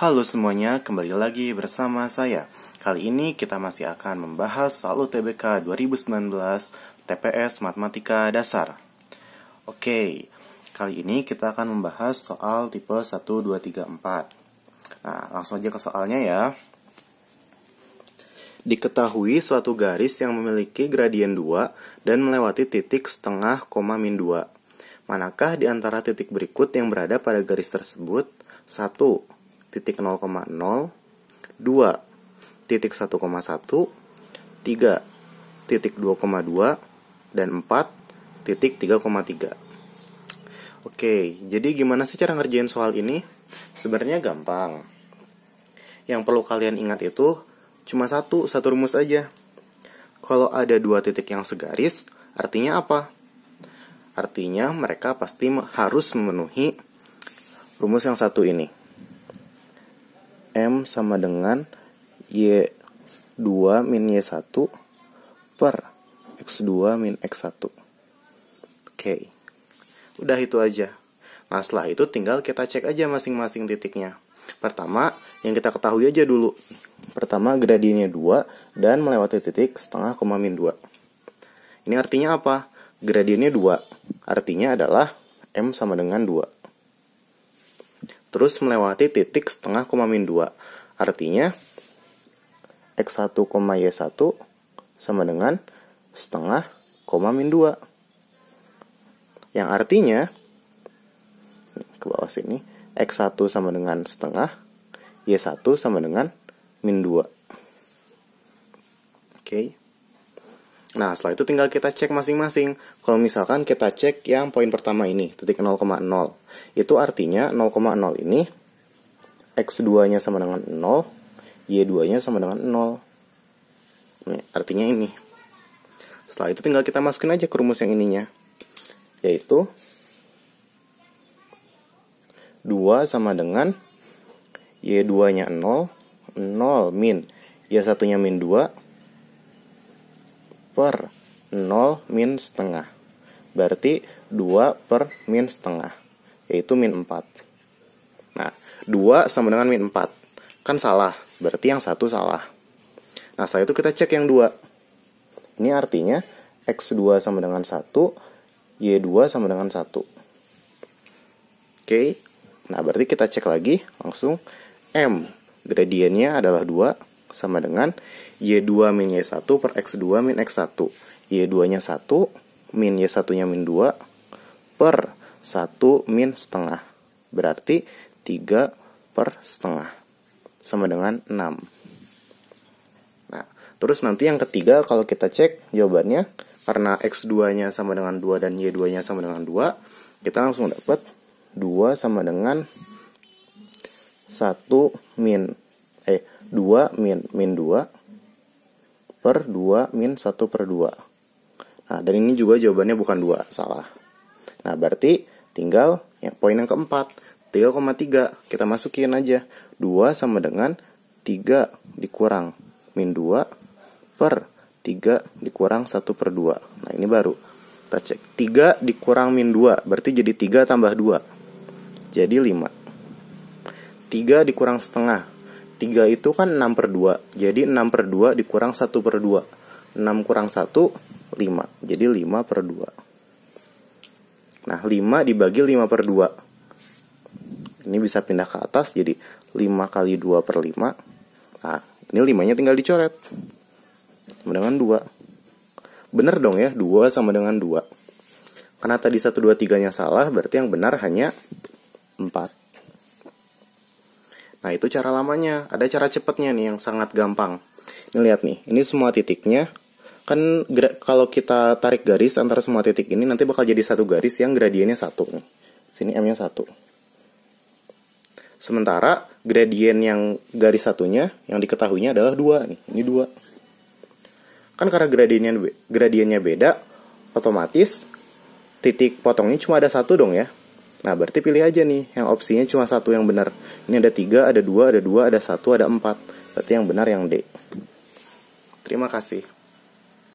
Halo semuanya, kembali lagi bersama saya. Kali ini kita masih akan membahas soal UTBK 2019 TPS Matematika Dasar. Oke, kali ini kita akan membahas soal tipe 1, 2, 3, 4. Nah, langsung aja ke soalnya ya. Diketahui suatu garis yang memiliki gradien 2 dan melewati titik setengah koma min 2. Manakah di antara titik berikut yang berada pada garis tersebut? 1 titik 0,0 2 titik 1,1 3 titik 2,2 dan 4 titik 3,3 Oke, jadi gimana sih cara ngerjain soal ini? Sebenarnya gampang. Yang perlu kalian ingat itu cuma satu, satu rumus aja. Kalau ada dua titik yang segaris, artinya apa? Artinya mereka pasti harus memenuhi rumus yang satu ini. M sama dengan Y2 min Y1 per X2 min X1. Oke, udah itu aja. Nah setelah itu tinggal kita cek aja masing-masing titiknya. Pertama, yang kita ketahui aja dulu. Pertama, gradiennya 2 dan melewati titik setengah koma min 2. Ini artinya apa? Gradiennya 2. Artinya adalah M sama dengan 2 terus melewati titik setengah koma min 2. Artinya, X1, Y1 sama dengan setengah koma min 2. Yang artinya, ke bawah sini, X1 sama dengan setengah, Y1 sama dengan min 2. Oke. Okay. Nah, setelah itu tinggal kita cek masing-masing. Kalau misalkan kita cek yang poin pertama ini, titik 0,0. Itu artinya 0,0 ini X2-nya sama dengan 0, Y2-nya sama dengan 0. Ini artinya ini. Setelah itu tinggal kita masukin aja ke rumus yang ininya. Yaitu 2 sama dengan Y2-nya 0, 0 min Y1-nya min 2, per 0 min setengah. Berarti 2 per min setengah, yaitu min 4. Nah, 2 sama dengan min 4. Kan salah, berarti yang satu salah. Nah, setelah itu kita cek yang 2. Ini artinya X2 sama dengan 1, Y2 sama dengan 1. Oke, nah berarti kita cek lagi langsung M gradiennya adalah 2 sama dengan Y2 min Y1 per X2 min X1. Y2-nya 1, min Y1-nya min 2, per 1 min setengah. Berarti 3 per setengah. Sama dengan 6. Nah, terus nanti yang ketiga kalau kita cek jawabannya, karena X2-nya sama dengan 2 dan Y2-nya sama dengan 2, kita langsung dapat 2 sama dengan 1 min 2 min min 2 per 2 min 1 per 2 nah dan ini juga jawabannya bukan 2 salah nah berarti tinggal ya poin yang keempat 3,3 kita masukin aja 2 sama dengan 3 dikurang min 2 per 3 dikurang 1 per 2 nah ini baru kita cek 3 dikurang min 2 berarti jadi 3 tambah 2 jadi 5 3 dikurang setengah 3 itu kan 6 per 2 Jadi 6 per 2 dikurang 1 per 2 6 kurang 1, 5 Jadi 5 per 2 Nah 5 dibagi 5 per 2 Ini bisa pindah ke atas Jadi 5 kali 2 per 5 Nah ini 5 nya tinggal dicoret Sama dengan 2 Bener dong ya 2 sama dengan 2 Karena tadi 1, 2, 3 nya salah Berarti yang benar hanya 4 Nah, itu cara lamanya. Ada cara cepatnya nih yang sangat gampang. Ini lihat nih, ini semua titiknya kan kalau kita tarik garis antara semua titik ini nanti bakal jadi satu garis yang gradiennya satu nih. Sini M-nya satu. Sementara gradien yang garis satunya yang diketahuinya adalah dua nih. Ini dua. Kan karena gradiennya gradiennya beda, otomatis titik potongnya cuma ada satu dong ya Nah, berarti pilih aja nih yang opsinya cuma satu yang benar. Ini ada tiga, ada dua, ada dua, ada satu, ada empat. Berarti yang benar yang D. Terima kasih.